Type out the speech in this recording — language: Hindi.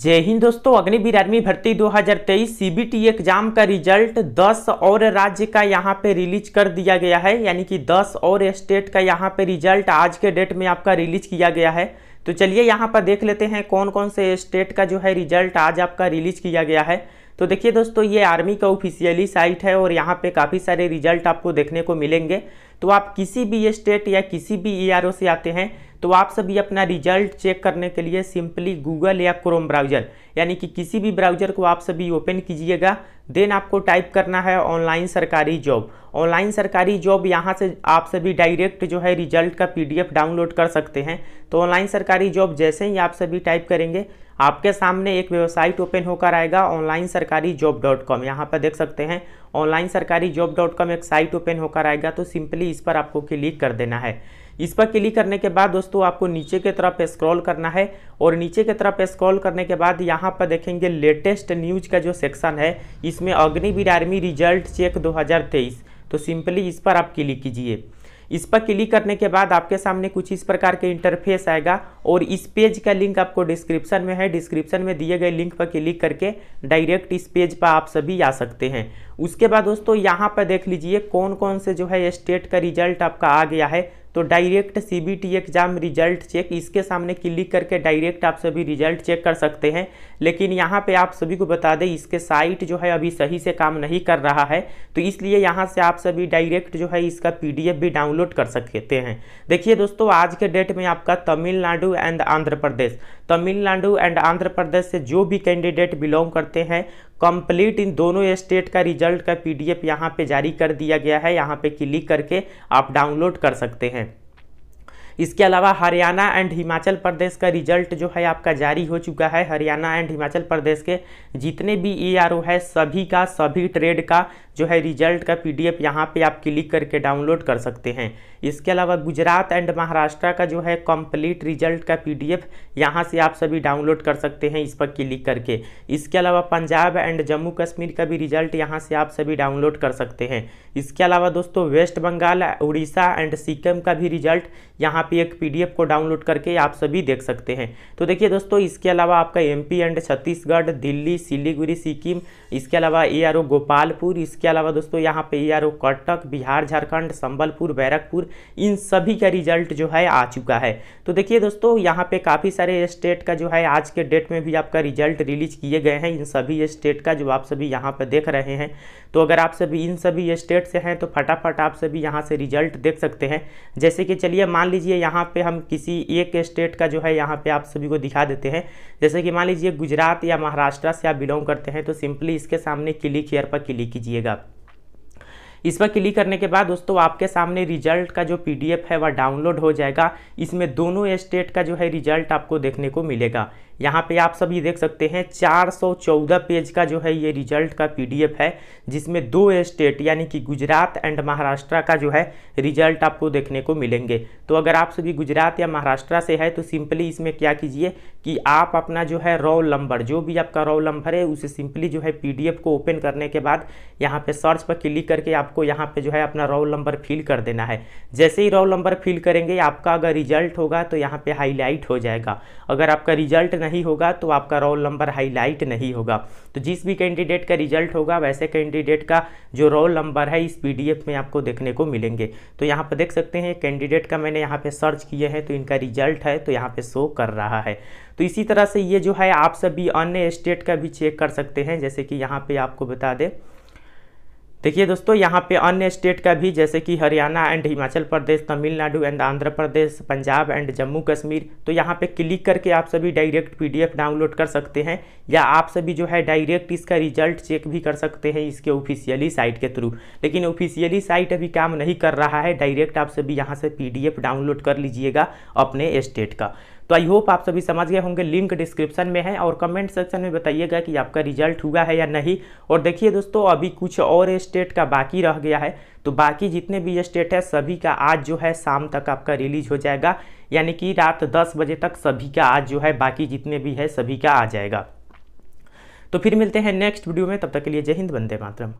जय हिंद दोस्तों अग्निवीर आर्मी भर्ती 2023 सीबीटी एग्जाम का रिजल्ट 10 और राज्य का यहाँ पे रिलीज कर दिया गया है यानी कि 10 और स्टेट का यहाँ पे रिजल्ट आज के डेट में आपका रिलीज किया गया है तो चलिए यहाँ पर देख लेते हैं कौन कौन से स्टेट का जो है रिजल्ट आज आपका रिलीज किया गया है तो देखिए दोस्तों ये आर्मी का ऑफिशियली साइट है और यहाँ पे काफ़ी सारे रिजल्ट आपको देखने को मिलेंगे तो आप किसी भी स्टेट या किसी भी ई e से आते हैं तो आप सभी अपना रिजल्ट चेक करने के लिए सिंपली गूगल या क्रोम ब्राउज़र यानी कि किसी भी ब्राउज़र को आप सभी ओपन कीजिएगा देन आपको टाइप करना है online Sarkari job online Sarkari job यहाँ से आप सभी डायरेक्ट जो है रिजल्ट का पीडीएफ डाउनलोड कर सकते हैं तो ऑनलाइन सरकारी जॉब जैसे ही आप सभी टाइप करेंगे आपके सामने एक वेबसाइट ओपन होकर आएगा online Sarkari job dot com यहाँ पर देख सकते हैं online Sarkari job dot com एक साइट ओपन होकर आएगा तो सिंपली इस पर आपको क्लिक कर देना है इस पर क्लिक करने के बाद दोस्तों आपको नीचे की तरफ स्क्रॉल करना है और नीचे की तरफ स्क्रॉल करने के बाद यहाँ पर देखेंगे लेटेस्ट न्यूज का जो सेक्शन है इसमें अग्निवीर आर्मी रिजल्ट चेक दो तो सिंपली इस पर आप क्लिक कीजिए इस पर क्लिक करने के बाद आपके सामने कुछ इस प्रकार के इंटरफेस आएगा और इस पेज का लिंक आपको डिस्क्रिप्शन में है डिस्क्रिप्शन में दिए गए लिंक पर क्लिक करके डायरेक्ट इस पेज पर आप सभी आ सकते हैं उसके बाद दोस्तों यहाँ पर देख लीजिए कौन कौन से जो है स्टेट का रिजल्ट आपका आ गया है तो direct C exam result check इसके सामने क्लिक करके डायरेक्ट आप सभी रिजल्ट चेक कर सकते हैं लेकिन यहाँ पे आप सभी को बता दें इसके साइट जो है अभी सही से काम नहीं कर रहा है तो इसलिए यहाँ से आप सभी डायरेक्ट जो है इसका पीडीएफ भी डाउनलोड कर सकते हैं देखिए दोस्तों आज के डेट में आपका तमिलनाडु एंड आंध्र प्रदेश तमिलनाडु एंड आंध्र प्रदेश से जो भी कैंडिडेट बिलोंग करते हैं कंप्लीट इन दोनों स्टेट का रिजल्ट का पीडीएफ यहाँ पर जारी कर दिया गया है यहाँ पे क्लिक करके आप डाउनलोड कर सकते हैं इसके अलावा हरियाणा एंड हिमाचल प्रदेश का रिजल्ट जो है आपका जारी हो चुका है हरियाणा एंड हिमाचल प्रदेश के जितने भी ए आर ओ है सभी का सभी ट्रेड का जो है रिजल्ट का पी डी एफ यहाँ पर आप क्लिक करके डाउनलोड कर सकते हैं इसके अलावा गुजरात एंड महाराष्ट्र का जो है कंप्लीट रिजल्ट का पी डी एफ यहाँ से आप सभी डाउनलोड कर सकते हैं इस पर क्लिक करके इसके अलावा पंजाब एंड जम्मू कश्मीर का भी रिजल्ट यहाँ से आप सभी डाउनलोड कर सकते हैं इसके अलावा दोस्तों वेस्ट बंगाल उड़ीसा एंड सिक्किम का भी रिजल्ट यहाँ एक पीडीएफ को डाउनलोड करके आप सभी देख सकते हैं तो देखिए दोस्तों इसके अलावा आपका एमपी एंड छत्तीसगढ़ दिल्ली सिलीगुड़ी सिक्किम इसके अलावा ए आर ओ गोपालपुर इसके अलावा दोस्तों यहाँ पे A R O Cuttack Bihar Jharkhand Sambalpur Barrackpore इन सभी का रिजल्ट जो है आ चुका है तो देखिए दोस्तों यहाँ पे काफ़ी सारे स्टेट का जो है आज के डेट में भी आपका रिजल्ट रिलीज किए गए हैं इन सभी स्टेट का जो आप सभी यहाँ पर देख रहे हैं तो अगर आप सभी इन सभी स्टेट से हैं तो फटाफट आप सभी यहाँ से रिजल्ट देख सकते हैं जैसे कि चलिए मान लीजिए लीजिए यहाँ पे हम किसी एक स्टेट का जो है यहाँ पे आप सभी को दिखा देते हैं जैसे कि मान लीजिए गुजरात या महाराष्ट्र से आप बिलोंग करते हैं तो सिंपली इसके सामने क्लिक हेयर पर क्लिक कीजिएगा इस पर क्लिक करने के बाद दोस्तों आपके सामने रिजल्ट का जो पी है वह डाउनलोड हो जाएगा इसमें दोनों स्टेट का जो है रिजल्ट आपको देखने को मिलेगा यहाँ पे आप सभी देख सकते हैं 414 पेज का जो है ये रिजल्ट का पीडीएफ है जिसमें दो स्टेट यानी कि गुजरात एंड महाराष्ट्र का जो है रिजल्ट आपको देखने को मिलेंगे तो अगर आप सभी गुजरात या महाराष्ट्र से है तो सिंपली इसमें क्या कीजिए कि आप अपना जो है रोल नंबर जो भी आपका रोल नंबर है उसे सिंपली जो है पी को ओपन करने के बाद यहाँ पर सर्च पर क्लिक करके आप आपको यहाँ पे जो है अपना रोल नंबर फिल कर देना है जैसे ही रोल नंबर फिल करेंगे आपका अगर रिजल्ट होगा तो यहाँ पे हाईलाइट हो जाएगा अगर आपका रिजल्ट नहीं होगा तो आपका रोल नंबर हाईलाइट नहीं होगा तो जिस भी कैंडिडेट का रिजल्ट होगा वैसे कैंडिडेट का जो रोल नंबर है इस पी में आपको देखने को मिलेंगे तो यहाँ पर देख सकते हैं कैंडिडेट का मैंने यहाँ पर सर्च किए हैं तो इनका रिजल्ट है तो यहाँ पर शो कर रहा है तो इसी तरह से ये जो है आप सभी अन्य स्टेट का भी चेक कर सकते हैं जैसे कि यहाँ पे आपको बता दें देखिए दोस्तों यहाँ पे अन्य स्टेट का भी जैसे कि Haryana and Himachal Pradesh Tamil Nadu and Andhra Pradesh Punjab and Jammu Kashmir तो यहाँ पे क्लिक करके आप सभी डायरेक्ट पीडीएफ डाउनलोड कर सकते हैं या आप सभी जो है डायरेक्ट इसका रिजल्ट चेक भी कर सकते हैं इसके ऑफिशियली साइट के थ्रू लेकिन ऑफिशियली साइट अभी काम नहीं कर रहा है डायरेक्ट आप सभी यहाँ से पी डाउनलोड कर लीजिएगा अपने स्टेट का तो आई होप आप सभी समझ गए होंगे लिंक डिस्क्रिप्शन में है और कमेंट सेक्शन में बताइएगा कि आपका रिजल्ट हुआ है या नहीं और देखिए दोस्तों अभी कुछ और स्टेट का बाकी रह गया है तो बाकी जितने भी स्टेट है सभी का आज जो है शाम तक आपका रिलीज हो जाएगा यानी कि रात दस बजे तक सभी का आज जो है बाकी जितने भी है सभी का आ जाएगा तो फिर मिलते हैं नेक्स्ट वीडियो में तब तक के लिए जय हिंद वंदे मातरम